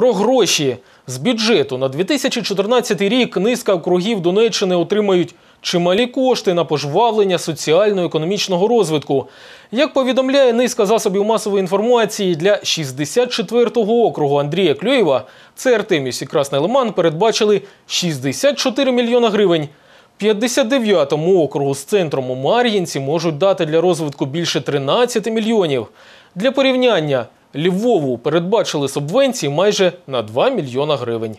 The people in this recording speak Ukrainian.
Про гроші з бюджету на 2014 рік низка округів Донеччини отримають чималі кошти на пожвавлення соціально-економічного розвитку. Як повідомляє низка засобів масової інформації для 64-го округу Андрія Клюєва, це Артеміс і Красний Лиман передбачили 64 мільйона гривень. 59-му округу з центром у Мар'їнці можуть дати для розвитку більше 13 мільйонів. Для порівняння – Львову передбачили субвенції майже на 2 мільйона гривень.